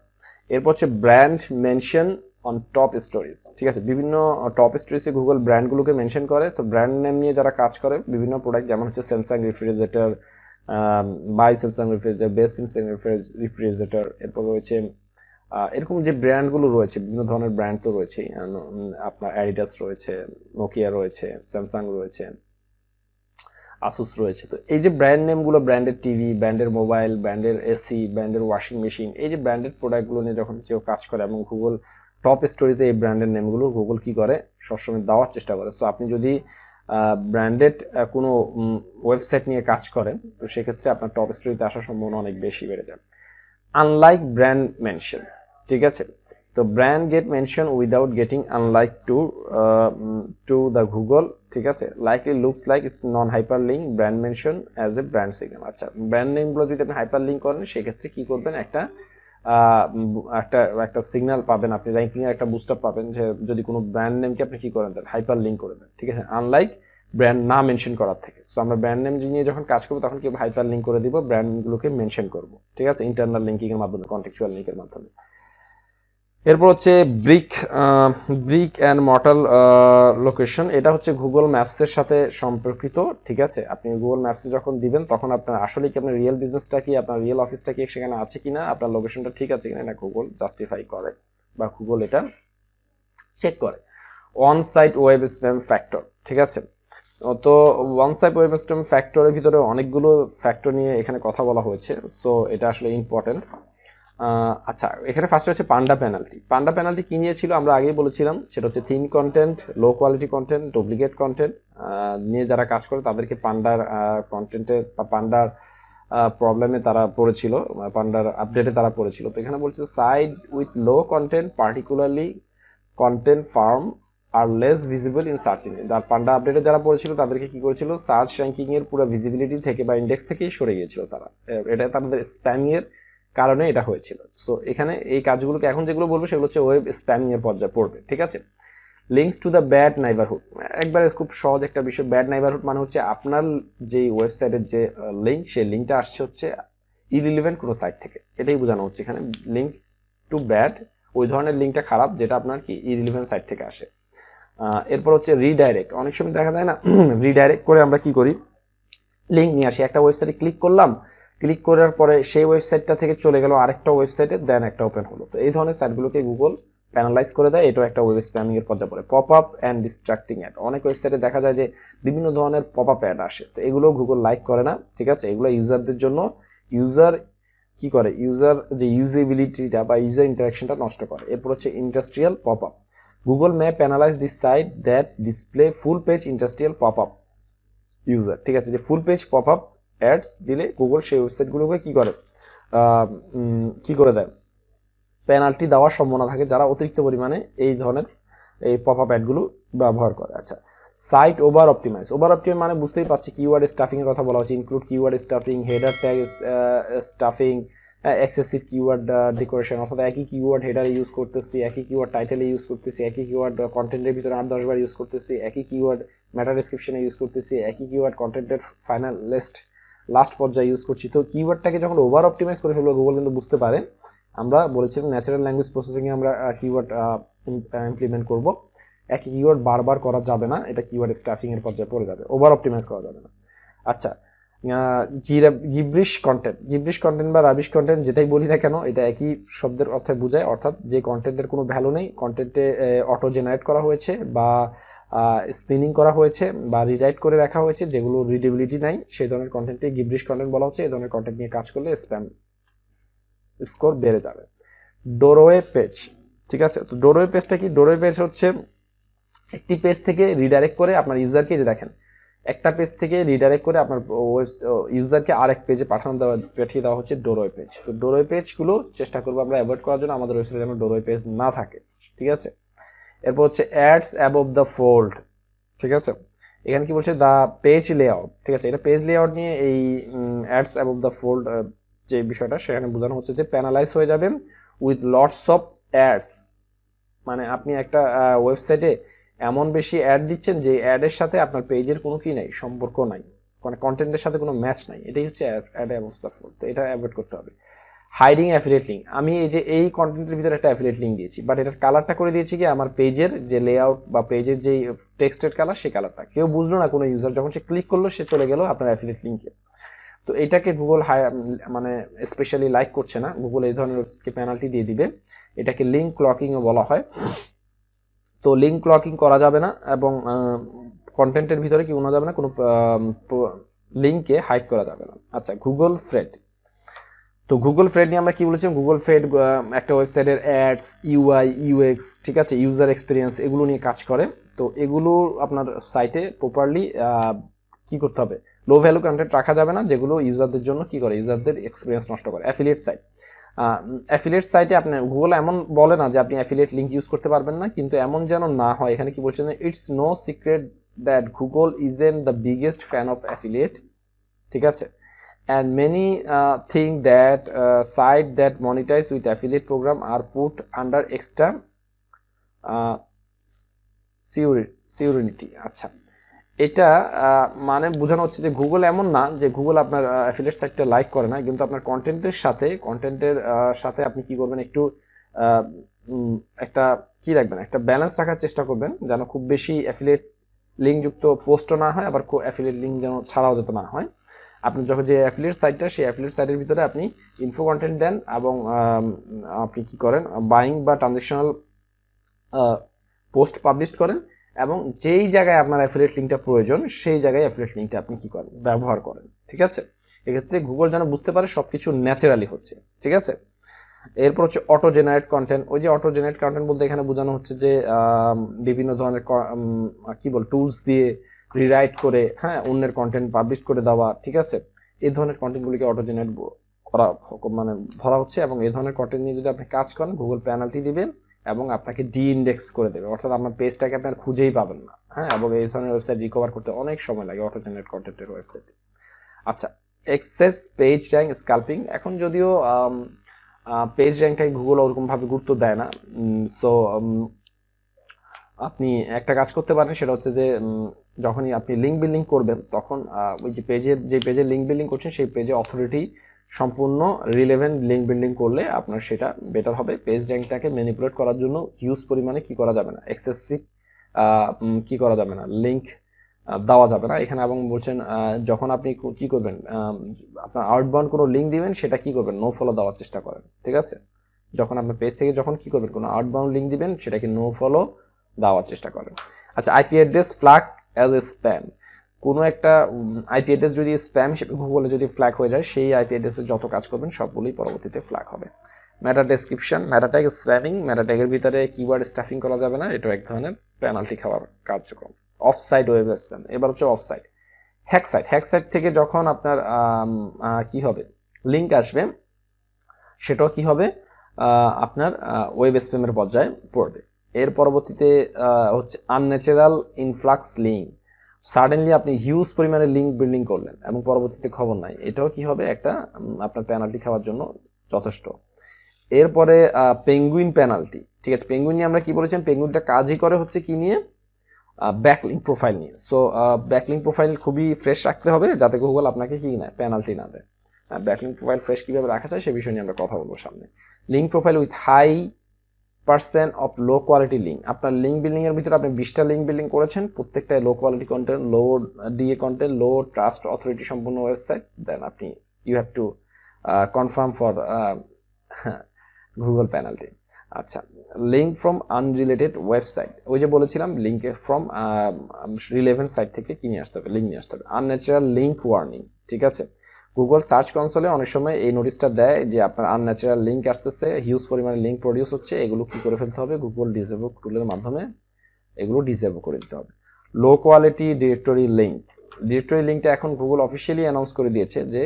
এরপর হচ্ছে brand mention on top stories ঠিক আছে বিভিন্ন টপ স্টোরিজে গুগল ব্র্যান্ডগুলোকে মেনশন করে তো ব্র্যান্ড নেম নিয়ে যারা কাজ করে বিভিন্ন প্রোডাক্ট যেমন হচ্ছে Samsung refrigerator buy Samsung refrigerator best Samsung refrigerator এরপর রয়েছে uh, এরকম যে ব্র্যান্ডগুলো রয়েছে বিভিন্ন ধরনের ব্র্যান্ড তো রয়েছে আপনার অ্যাডিডাস রয়েছে নোকিয়া রয়েছে স্যামসাং রয়েছে আসুস রয়েছে তো এই যে ব্র্যান্ড নেমগুলো ব্র্যান্ডের টিভি ব্র্যান্ডের মোবাইল ব্র্যান্ডের এসি ব্র্যান্ডের ওয়াশিং মেশিন এই যে ব্র্যান্ডেড প্রোডাক্টগুলো নিয়ে যখন কেউ কাজ করে এবং গুগল টপ স্টোরিতে এই ব্র্যান্ডের নেমগুলো গুগল কি করে সবসময় দেওয়ার চেষ্টা করে সো আপনি যদি ব্র্যান্ডেড কোনো ওয়েবসাইট নিয়ে কাজ করেন তো সেক্ষেত্রে আপনার টপ স্টোরিতে আসার সম্ভাবনা অনেক বেশি বেড়ে যায় আনলাইক ব্র্যান্ড মেনশন ঠিক আছে তো brand get mention without getting unlike to to the Google ঠিক আছে likely looks like it's non hyper link brand mention as a brand signal আচ্ছা ব্র্যান্ড নেমগুলো যদি আপনি হাইপার লিঙ্ক করেন সেক্ষেত্রে কি করবেন একটা একটা একটা সিগন্যাল পাবেন আপনি র্যাঙ্কিং এর একটা বুস্টার পাবেন যে যদি কোনো ব্র্যান্ড নেমকে আপনি কি করেন দেন হাইপার লিঙ্ক করে দেন ঠিক আছে আনলাইক ব্র্যান্ড না মেনশন করার থেকে সো আমরা ব্র্যান্ড নেম নিয়ে যখন কাজ করবো তখন কি হাইপার লিঙ্ক করে দিব ব্র্যান্ড গুলোকে মেনশন করবো ঠিক আছে ইন্টারনাল লিঙ্কিং এর মাধ্যমে কন্টেকচুয়াল লিঙ্কের মাধ্যমে এরপর হচ্ছে brick brick and mortar location এটা হচ্ছে গুগল ম্যাপসের সাথে সম্পর্কিত ঠিক আছে আপনি গুগল ম্যাপসে যখন দিবেন তখন আপনার আসলে কি আপনার রিয়েল বিজনেসটা কি আপনার রিয়েল অফিসটা কি সেখানে আছে কিনা আপনার লোকেশনটা ঠিক আছে কিনা এটা গুগল জাস্টিফাই করে বা গুগল এটা চেক করে on site web spam factor ঠিক আছে তো ওয়ান সাইড ওয়েব স্প্যাম ফ্যাক্টরের ভিতরে অনেকগুলো ফ্যাক্টর নিয়ে এখানে কথা বলা হয়েছে সো এটা আসলে ইম্পর্টেন্ট আচ্ছা এখানে ফার্স্ট হচ্ছে পান্ডা পেনাল্টি পান্ডা পেনাল্টি কি নিয়েছিল আমরা আগেই বলেছিলাম সেটা হচ্ছে thin content low quality content duplicate content নিয়ে যারা কাজ করে তাদেরকে পান্ডার কন্টেন্টে বা পান্ডার প্রবলেমে তারা পড়েছিল পান্ডার আপডেটে তারা পড়েছিল তো এখানে বলছে site with low content particularly content farm are less visible in search engine আর পান্ডা আপডেটে যারা পড়েছিল তাদেরকে কি করেছিল সার্চ র্যাঙ্কিং এর পুরো ভিজিবিলিটি থেকে বা ইন্ডেক্স থেকেই সরে গিয়েছিল তারা এটা তাদের স্প্যামিং কারণে এটা হয়েছিল সো এখানে এই কাজগুলোকে এখন যেগুলো বলবো সেগুলো হচ্ছে ওয়েব স্প্যামিং এর পর্যায়ে পড়বে ঠিক আছে links to the bad neighbourhood একবারে খুব সহজ একটা বিষয় ব্যাড নাইবারহুড মানে হচ্ছে আপনার যে ওয়েবসাইটের যে লিঙ্ক সেই লিঙ্কটা আসছে হচ্ছে ইরিলিভেন্ট কোনো সাইট থেকে এটাই বোঝানো হচ্ছে এখানে লিঙ্ক টু ব্যাড ওই ধরনের লিঙ্কটা খারাপ যেটা আপনার কি ইরিলিভেন্ট সাইট থেকে আসে এরপর হচ্ছে রিডাইরেক্ট অনেক সময় দেখা যায় না রিডাইরেক্ট করে আমরা কি করি লিঙ্ক নিয়ে আসি একটা ওয়েবসাইটে ক্লিক করলাম ক্লিক করার পরে সেই ওয়েবসাইটটা থেকে চলে গেল আরেকটা ওয়েবসাইটে দেন একটা ওপেন হলো তো এই ধরনের সাইটগুলোকে গুগল প্যানালাইজ করে দেয় এটাও একটা ওয়েব স্প্যামিং এর পর্যায়ে পড়ে pop up and distracting ad অনেক ওয়েবসাইটে দেখা যায় যে বিভিন্ন ধরনের পপ আপ অ্যাড আসে তো এগুলো গুগল লাইক করে না ঠিক আছে এগুলো ইউজারদের জন্য ইউজার কি করে ইউজার যে ইউজেবিলিটিটা বা ইউজার ইন্টারাকশনটা নষ্ট করে এরপর হচ্ছে industrial pop up Google map penalize this site that display full page industrial pop up user ঠিক আছে যে full page pop up ads দিলে গুগল সেই ওয়েবসাইটগুলোকে কি করে কি করে দেয় পেনাল্টি দেওয়ার সম্ভাবনা থাকে যারা অতিরিক্ত পরিমাণে এই ধরনের এই পপ আপ অ্যাডগুলো ব্যবহার করে আচ্ছা site over optimize over optimize মানে বুঝতেই পারছি কিওয়ার্ড স্টাফিং এর কথা বলা হচ্ছে include keyword stuffing header tag stuffing excessive keyword decoration অর্থাৎ একই কিওয়ার্ড হেডারে ইউজ করতেছি একই কিওয়ার্ড টাইটেলে ইউজ করতেছি একই কিওয়ার্ড কন্টেন্টের ভিতরে আট দশবার ইউজ করতেছি একই কিওয়ার্ড ম্যাটার ডিসক্রিপশনে ইউজ করতেছি একই কিওয়ার্ড কন্টেন্টের ফাইনাল লিস্ট লাস্ট পর্যায়ে ইউজ করছি তো কিওয়ার্ডটাকে যখন ওভার অপটিমাইজ করে ফেলবো গুগল কিন্তু বুঝতে পারে আমরা বলেছিলাম ন্যাচারাল ল্যাঙ্গুয়েজ প্রসেসিংয়ে আমরা কিওয়ার্ড ইমপ্লিমেন্ট করব একই কিওয়ার্ড বারবার করা যাবে না এটা কিওয়ার্ড স্টাফিংয়ের পর্যায়ে পড়ে যাবে ওভার অপটিমাইজ করা যাবে না আচ্ছা জিব্রিশ কন্টেন্ট জিব্রিশ কন্টেন্ট বা রাবিশ কন্টেন্ট যেটাই বলি না কেন এটা একই শব্দের অর্থে বোঝায় অর্থাৎ যে কন্টেন্টের কোনো ভ্যালু নেই কন্টেন্টে অটো জেনারেট করা হয়েছে বা স্পিনিং করা হয়েছে বা রিরাইট করে রাখা হয়েছে যেগুলো রিডেবিলিটি নাই সেই ধরনের কন্টেন্টকে গিব্রিশ কন্টেন্ট বলা হচ্ছে এই ধরনের কন্টেন্ট নিয়ে কাজ করলে স্প্যাম স্কোর বেড়ে যাবে ডোরোয়ে পেজ ঠিক আছে তো ডোরোয়ে পেজটা কি ডোরোয়ে পেজ হচ্ছে একটি পেজ থেকে রিডাইরেক্ট করে আপনার ইউজারকে যে দেখেন একটা পেজ থেকে রিডাইরেক্ট করে আপনার ইউজারকে আরেক পেজে পাঠানো দেওয়া পাঠিয়ে দেওয়া হচ্ছে ডোরোয় পেজ তো ডোরোয় পেজগুলো চেষ্টা করবো আমরা অ্যাভয়েড করার জন্য আমাদের ওয়েবসাইটে যেন ডোরোয় পেজ না থাকে ঠিক আছে এরপর হচ্ছে অ্যাডস অ্যাবভ দ্য ফোল্ড ঠিক আছে এখানে কি বলছে দ্য পেজ লেআউট ঠিক আছে এটা পেজ লেআউট নিয়ে এই অ্যাডস অ্যাবভ দ্য ফোল্ড যে বিষয়টা সেখানে বোঝানো হচ্ছে যে প্যানালাইজ হয়ে যাবে উইথ লটস অফ অ্যাডস মানে আপনি একটা ওয়েবসাইটে এমন বেশি অ্যাড দিচ্ছেন যে অ্যাডের সাথে আপনার পেজের কোনো কি নাই সম্পর্ক নাই মানে কন্টেন্টের সাথে কোনো ম্যাচ নাই এটাই হচ্ছে অ্যাড অবস্থা ফল তো এটা অ্যাভয়েড করতে হবে হাইডিং অ্যাফিলেট লিঙ্ক আমি এই যে এই কন্টেন্টের ভিতরে একটা অ্যাফিলেট লিঙ্ক দিয়েছি বাট এটার কালারটা করে দিয়েছি কি আমার পেজের যে লেআউট বা পেজের যে টেক্সটের কালার সেই কালারটা কেউ বুঝলো না কোনো ইউজার যখন সে ক্লিক করলো সে চলে গেল আপনার অ্যাফিলেট লিঙ্কে তো এটাকে গুগল মানে স্পেশালি লাইক করছে না গুগল এই ধরনের পেনাল্টি দিয়ে দিবে এটাকে লিঙ্ক ক্লকিংও বলা হয় তো লিঙ্ক ক্লকিং করা যাবে না এবং কন্টেন্টের ভিতরে কি কোনো যাবে না কোনো লিঙ্কে হাইক করা যাবে না আচ্ছা গুগল ফ্রেড তো গুগল ফ্রেড নিয়ে আমরা কি বলেছিলাম গুগল ফ্রেড একটা ওয়েবসাইটের অ্যাডস ইউআই ইউএক্স ঠিক আছে ইউজার এক্সপিরিয়েন্স এগুলো নিয়ে কাজ করে তো এগুলো আপনার সাইটে প্রপারলি কি করতে হবে লো ভ্যালু কন্টেন্ট রাখা যাবে না যেগুলো ইউজারদের জন্য কি করে ইউজারদের এক্সপিরিয়েন্স নষ্ট করে অ্যাফিলিয়েট সাইট অ্যাফিলিয়েট সাইটে আপনি গুগল এমন বলে না যে আপনি অ্যাফিলিয়েট লিঙ্ক ইউজ করতে পারবেন না কিন্তু এমন যেন না হয় এখানে কি বলছেন it's no secret that Google is an the biggest fan of affiliate ঠিক আছে and many thing that site that monetize with affiliate program আর পুট আন্ডার এক্সট্রা সিউরি সিউরিনিটি আচ্ছা এটা মানে বোঝানো হচ্ছে যে গুগল এমন না যে গুগল আপনার অ্যাফিলেট সাইটটা লাইক করে না কিন্তু আপনার কন্টেন্টের সাথে কন্টেন্টের সাথে আপনি কি করবেন একটু একটা কি রাখবেন একটা ব্যালেন্স রাখার চেষ্টা করবেন যেন খুব বেশি অ্যাফিলেট লিঙ্কযুক্ত পোস্টও না হয় আবার অ্যাফিলেট লিঙ্ক যেন ছাড়াও যাতে না হয় আপনি যখন যে অ্যাফিলেট সাইটটা সেই অ্যাফিলেট সাইটের ভিতরে আপনি ইনফো কন্টেন্ট দেন এবং আপনি কি করেন বাইং বা ট্রানজেকশনাল পোস্ট পাবলিশ করেন এবং যেই জায়গায় আপনার অ্যাফিলেট লিঙ্কটা প্রয়োজন সেই জায়গায় অ্যাফিলেট লিঙ্কটা আপনি কি করেন ব্যবহার করেন ঠিক আছে এক্ষেত্রে গুগল যেন বুঝতে পারে সব কিছু ন্যাচারালি হচ্ছে ঠিক আছে এরপর হচ্ছে অটো জেনারেট কন্টেন্ট ওই যে অটো জেনারেট কন্টেন্ট বলতে এখানে বোঝানো হচ্ছে যে বিভিন্ন ধরনের কি বল টুলস দিয়ে রিরাইট করে হ্যাঁ অন্যের কন্টেন্ট পাবলিশ করে দেওয়া ঠিক আছে এই ধরনের কন্টেন্টগুলিকে অটো জেনারেট করা মানে ধরা হচ্ছে এবং এই ধরনের কন্টেন্ট নিয়ে যদি আপনি কাজ করেন গুগল পেনাল্টি দিবে এবং আপনাকে ডি ইন্ডেক্স করে দেবে অর্থাৎ আপনার পেজটাকে আপনার খুঁজেই পাবেন না হ্যাঁ এবং এই ধরনের ওয়েবসাইট রিকভার করতে অনেক সময় লাগে অটো জেনারেট কন্টেন্টের ওয়েবসাইটে আচ্ছা এক্সেস পেজ র্যাঙ্ক স্কাল্পিং এখন যদিও পেজ র্যাঙ্কটাকে গুগল ওরকমভাবে গুরুত্ব দেয় না সো আপনি একটা কাজ করতে পারেন সেটা হচ্ছে যে যখনই আপনি লিঙ্ক বিল্ডিং করবেন তখন ওই যে পেজের যে পেজে লিঙ্ক বিল্ডিং করছেন সেই পেজে অথরিটি সম্পূর্ণ রিলেভেন্ট লিঙ্ক বিল্ডিং করলে আপনার সেটা বেটার হবে পেজ র্যাঙ্কটাকে ম্যানিপুলেট করার জন্য হিউজ পরিমাণে কি করা যাবে না এক্সেসিভ কি করা যাবে না লিঙ্ক দেওয়া যাবে না এখানে এবং বলছেন যখন আপনি কি করবেন আপনার আউটবাউন্ড কোনো লিঙ্ক দিবেন সেটা কি করবেন নো ফলো দেওয়ার চেষ্টা করেন ঠিক আছে যখন আপনার পেজ থেকে যখন কি করবেন কোনো আউটবাউন্ড লিঙ্ক দিবেন সেটাকে নো ফলো দেওয়ার চেষ্টা করেন আচ্ছা IP address flag as a spam কোনো একটা আইপি অ্যাড্রেস যদি স্প্যাম হিসেবে গুগলে যদি ফ্ল্যাগ হয়ে যায় সেই আইপি অ্যাড্রেসে যত কাজ করবেন সবগুলোই পরবর্তীতে ফ্ল্যাগ হবে meta description meta tag spamming meta ট্যাগের ভিতরে কিওয়ার্ড স্টাফিং করা যাবে না এটা এক ধরনের পেনাল্টি খাওয়ার কার্যক্রম অফসাইড ওয়েব অ্যাপসেন এবার হচ্ছে offside hack site hack site থেকে যখন আপনার কি হবে লিঙ্ক আসবে সেটাও কি হবে আপনার ওয়েব স্প্যামের পর্যায়ে পড়বে এর পরবর্তীতে হচ্ছে আনন্যাচারাল ইনফ্লাক্স লিঙ্ক সাডেনলি আপনি হিউজ পরিমাণে লিঙ্ক বিল্ডিং করলেন এবং পরবর্তীতে খবর নাই এটাও কি হবে একটা আপনার পেনাল্টি খাওয়ার জন্য যথেষ্ট এরপরে পেঙ্গুইন পেনাল্টি ঠিক আছে পেঙ্গুইন নিয়ে আমরা কি বলেছেন পেঙ্গুইনটা কাজই করে হচ্ছে কি নিয়ে ব্যাকলিং প্রোফাইল নিয়ে সো ব্যাকলিং প্রোফাইল খুবই ফ্রেশ রাখতে হবে যাতে গুগল আপনাকে কি না পেনাল্টি না দেয় ব্যাকলিং প্রোফাইল ফ্রেশ কিভাবে রাখা যায় সে বিষয় নিয়ে আমরা কথা বলবো সামনে link profile with high percent of low quality link আপনার লিঙ্ক বিল্ডিংয়ের ভিতরে আপনি বিশটা লিঙ্ক বিল্ডিং করেছেন প্রত্যেকটাই low quality content low DA content low trust authority সম্পূর্ণ ওয়েবসাইট দেন আপনি you have to confirm for Google প্যানেলটি আচ্ছা লিঙ্ক ফ্রম আনরিলেটেড ওয়েবসাইট ওই যে বলেছিলাম লিঙ্কে ফ্রম রিলেভেন্ট সাইট থেকে কিনে আসতে হবে লিঙ্ক নিয়ে আসতে হবে আনন্যাচারাল লিঙ্ক ওয়ার্নিং ঠিক আছে গুগল সার্চ কনসোলে অনেক সময় এই নোটিশটা দেয় যে আপনার আনন্যাচারাল লিঙ্ক আসতেছে হিউজ পরিমাণে লিঙ্ক প্রডিউস হচ্ছে এগুলো কি করে ফেলতে হবে গুগল ডিজেবল টুলের মাধ্যমে এগুলো ডিজেবল করে দিতে হবে low quality directory link directory লিঙ্কটা এখন গুগল অফিসিয়ালি অ্যানাউন্স করে দিয়েছে যে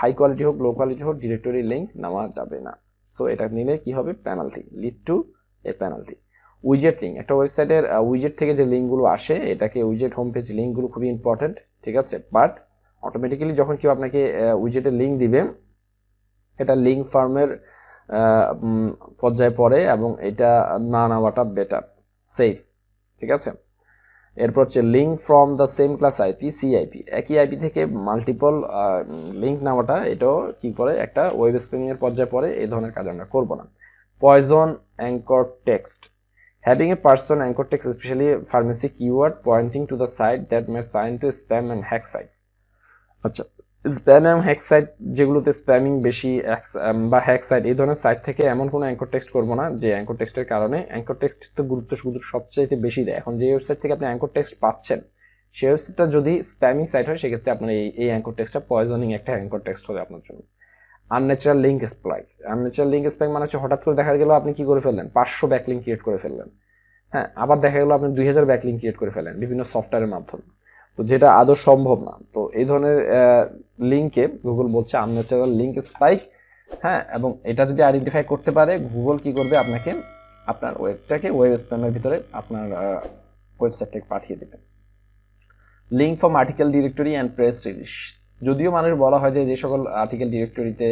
হাই কোয়ালিটি হোক লো কোয়ালিটি হোক ডিরেক্টরি লিঙ্ক নেওয়া যাবে না সো এটা নিলে কি হবে penalty lead to a penalty উইজেট লিঙ্ক একটা ওয়েবসাইটের উইজেট থেকে যে লিঙ্কগুলো আসে এটাকে উইজেট হোম পেজ লিঙ্কগুলো খুবই ইম্পর্টেন্ট ঠিক আছে বাট অটোমেটিক্যালি যখন কেউ আপনাকে উইজেটের লিঙ্ক দিবে এটা লিঙ্ক ফার্মের পর্যায়ে পড়ে এবং এটা না নেওয়াটা বেটার সেফ ঠিক আছে এরপর হচ্ছে link from the same class IP C IP একই আইপি থেকে মাল্টিপল লিঙ্ক নেওয়াটা এটাও কি করে একটা ওয়েব স্প্রিংয়ের পর্যায়ে পড়ে এই ধরনের কাজ আমরা করবো না poison anchor text having a person anchor text specially pharmacy keyword pointing to the site that may sign to spam and hack site আচ্ছা স্প্যাম এবং হ্যাক সাইট যেগুলোতে স্প্যামিং বেশি বা হ্যাক সাইট এই ধরনের সাইট থেকে এমন কোনো অ্যাঙ্কর টেক্সট করবো না যে অ্যাঙ্কর টেক্সটের কারণে অ্যাঙ্কর টেক্সট তো গুরুত্ব শুধু সবচেয়ে বেশি দেয় এখন যে ওয়েবসাইট থেকে আপনি অ্যাঙ্কর টেক্সট পাচ্ছেন সেই ওয়েবসাইটটা যদি স্প্যামিং সাইট হয় সেক্ষেত্রে আপনার এই এই অ্যাঙ্কর টেক্সটটা পয়জনিং একটা অ্যাঙ্কর টেক্সট হবে আপনার জন্য আননেচারাল লিঙ্ক স্প্লাইক আননেচারাল লিঙ্ক স্প্লাইক মানে হচ্ছে হঠাৎ করে দেখা গেল আপনি কি করে ফেললেন পাঁচশো ব্যাকলিং ক্রিয়েট করে ফেললেন হ্যাঁ আবার দেখা গেলো আপনি দুই হাজার ব্যাকলিং ক্রিয়েট করে ফেলেন বিভিন্ন সফটওয়্যারের মাধ্যমে তো যেটা আদৌ সম্ভব না তো এই ধরনের লিঙ্কে গুগল বলছে আনন্যাচারাল লিঙ্ক স্পাইক হ্যাঁ এবং এটা যদি আইডেন্টিফাই করতে পারে গুগল কি করবে আপনাকে আপনার ওয়েবটাকে ওয়েব স্প্যামের ভিতরে আপনার ওয়েবসাইটটাকে পাঠিয়ে দেবে link form article directory and press release যদিও মানুষ বলা হয় যে যে সকল আর্টিকেল ডিরেক্টরিতে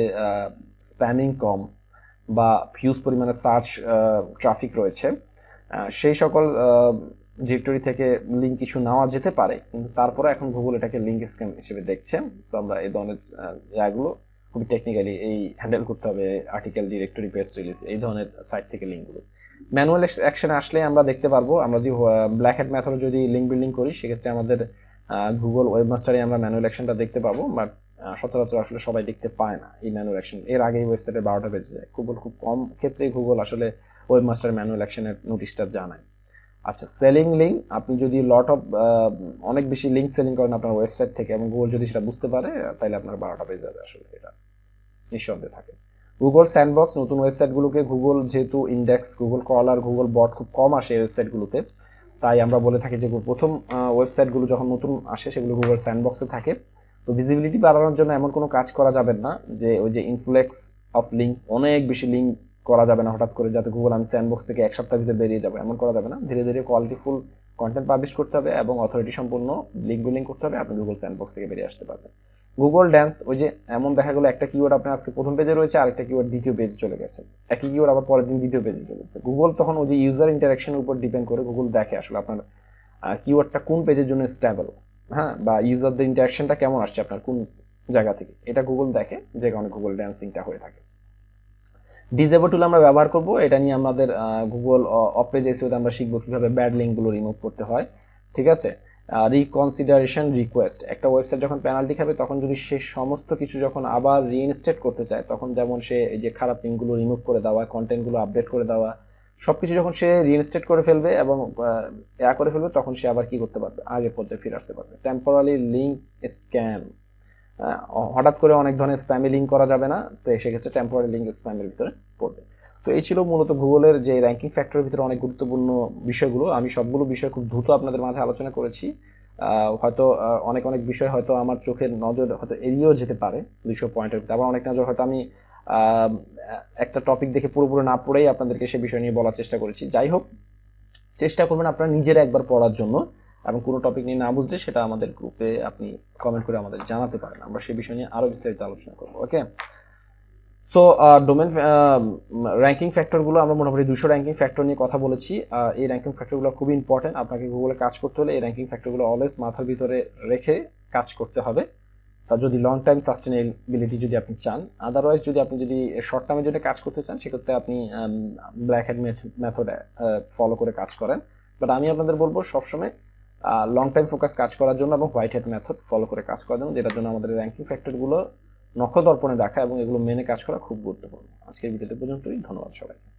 স্প্যামিং কম বা ফিউজ পরিমাণে সার্চ ট্রাফিক রয়েছে সেই সকল ডিরেক্টরি থেকে লিঙ্ক কিছু নেওয়া যেতে পারে কিন্তু তারপরে এখন গুগল এটাকে লিঙ্ক স্ক্যাম হিসেবে দেখছে সো আমরা এই ধরনের জায়গাগুলো খুবই টেকনিক্যালি এই হ্যান্ডেল করতে হবে আর্টিকেল ডিরেক্টরি পেজ রিলিজ এই ধরনের সাইট থেকে লিঙ্কগুলো ম্যানুয়াল অ্যাকশন আসলে আমরা দেখতে পারবো আমরা যদি ব্ল্যাক হ্যাট মেথড যদি লিঙ্ক বিল্ডিং করি সেক্ষেত্রে আমাদের গুগল ওয়েবমাস্টারে আমরা ম্যানুয়াল অ্যাকশনটা দেখতে পাবো বাট সচরাচর আসলে সবাই দেখতে পায় না এই ম্যানুয়াল অ্যাকশন এর আগেই ওয়েবসাইটে বারোটা বেজে যায় গুগল খুব কম ক্ষেত্রেই গুগল আসলে ওয়েবমাস্টার ম্যানুয়াল অ্যাকশনের নোটিশটা জানায় আচ্ছা সেলিং লিঙ্ক আপনি যদি লট অফ অনেক বেশি লিঙ্ক সেলিং করেন আপনার ওয়েবসাইট থেকে এবং গুগল যদি সেটা বুঝতে পারে তাহলে আপনার বারোটা পেয়ে যাবে আসলে এটা নিঃসন্দেহে থাকে গুগল স্যান্ডবক্স নতুন ওয়েবসাইটগুলোকে গুগল যেহেতু index Google crawler Google bot খুব কম আসে ওয়েবসাইটগুলোতে তাই আমরা বলে থাকি যে প্রথম ওয়েবসাইটগুলো যখন নতুন আসে সেগুলো গুগল স্যান্ডবক্সে থাকে তো ভিজিবিলিটি বাড়ানোর জন্য এমন কোনো কাজ করা যাবে না যে ওই যে ইনফ্লেক্স অফ লিঙ্ক অনেক বেশি লিঙ্ক করা যাবে না হঠাৎ করে যাতে গুগল আমি স্যান্ডবক্স থেকে এক সপ্তাহ ভিতরে বেরিয়ে যাবো এমন করা যাবে না ধীরে ধীরে কোয়ালিটি ফুল কন্টেন্ট পাবলিশ করতে হবে এবং অথরিটি সম্পূর্ণ লিঙ্ক বিলিং করতে হবে আপনি গুগল স্যান্ডবক্স থেকে বেরিয়ে আসতে পারবেন গুগল ড্যান্স ওই যে এমন দেখা গেলো একটা কিওয়ার্ড আপনার আজকে প্রথম পেজে রয়েছে আরেকটা কিওয়ার্ড দ্বিতীয় পেজে চলে গেছে একই কিওয়ার্ড আবার পরের দিন দ্বিতীয় পেজে চলে গেছে গুগল তখন ওই যে ইউজার ইন্টারাকশনের উপর ডিপেন্ড করে গুগল দেখে আসলে আপনার কিওয়ার্ডটা কোন পেজের জন্য স্ট্যাবল হ্যাঁ বা ইউজারদের ইন্টারাকশনটা কেমন আসছে আপনার কোন জায়গা থেকে এটা গুগল দেখে যে কারণে গুগল ড্যান্সিংটা হয়ে থাকে ডিজেবল টুল আমরা ব্যবহার করব এটা নিয়ে আমাদের গুগল অপেজ এসিওতে আমরা শিখবো কিভাবে ব্যাড লিঙ্কগুলো রিমুভ করতে হয় ঠিক আছে রিকনসিডারেশন রিকোয়েস্ট একটা ওয়েবসাইট যখন পেনাল্টি খাবে তখন যদি সে সমস্ত কিছু যখন আবার রিইনস্টেট করতে চায় তখন যেমন সে যে খারাপ লিঙ্কগুলো রিমুভ করে দেওয়া কন্টেন্টগুলো আপডেট করে দেওয়া সব কিছু যখন সে রিইনস্টেট করে ফেলবে এবং এয়া করে ফেলবে তখন সে আবার কি করতে পারবে আগে পর্যায়ে ফিরে আসতে পারবে টেম্পোরালি লিঙ্ক স্ক্যাম হঠাৎ করে অনেক ধরনের স্প্যামি লিঙ্ক করা যাবে না তো সেক্ষেত্রে টেম্পোরারি লিঙ্ক স্প্যামের ভিতরে পড়বে তো এই ছিল মূলত ভূগোলের যে র্যাঙ্কিং ফ্যাক্টরের ভিতরে অনেক গুরুত্বপূর্ণ বিষয়গুলো আমি সবগুলো বিষয় খুব দ্রুত আপনাদের মাঝে আলোচনা করেছি হয়তো অনেক অনেক বিষয় হয়তো আমার চোখের নজর হয়তো এড়িয়েও যেতে পারে দুইশো পয়েন্টের ভিতরে আবার অনেক নজর হয়তো আমি একটা টপিক দেখে পুরোপুরি না পড়েই আপনাদেরকে সে বিষয় নিয়ে বলার চেষ্টা করেছি যাই হোক চেষ্টা করবেন আপনারা নিজেরা একবার পড়ার জন্য এবং কোনো টপিক নিয়ে না বুঝলে সেটা আমাদের গ্রুপে আপনি কমেন্ট করে আমাদের জানাতে পারেন আমরা সে বিষয় নিয়ে আরো বিস্তারিত আলোচনা করবো ওকে সো ডোমেন র্যাঙ্কিং ফ্যাক্টরগুলো আমরা মোটামুটি দুশো র্যাঙ্কিং ফ্যাক্টর নিয়ে কথা বলেছি এই র্যাঙ্কিং ফ্যাক্টরগুলো খুবই ইম্পর্টেন্ট আপনাকে গুগলে কাজ করতে হলে এই র্যাঙ্কিং ফ্যাক্টরগুলো অলওয়েজ মাথার ভিতরে রেখে কাজ করতে হবে তা যদি লং টাইম সাস্টেনেবিলিটি যদি আপনি চান আদারওয়াইজ যদি আপনি যদি শর্ট টার্মে যদি কাজ করতে চান সেক্ষেত্রে আপনি ব্ল্যাক হ্যাড মেথড ফলো করে কাজ করেন বাট আমি আপনাদের বলবো সবসময় লং টাইম ফোকাস কাজ করার জন্য এবং হোয়াইট হেড মেথড ফলো করে কাজ করার জন্য যেটার জন্য আমাদের র্যাঙ্কিং ফ্যাক্টরগুলো নখদর্পণে রাখা এবং এগুলো মেনে কাজ করা খুব গুরুত্বপূর্ণ আজকের ভিডিওতে পর্যন্তই ধন্যবাদ সবাইকে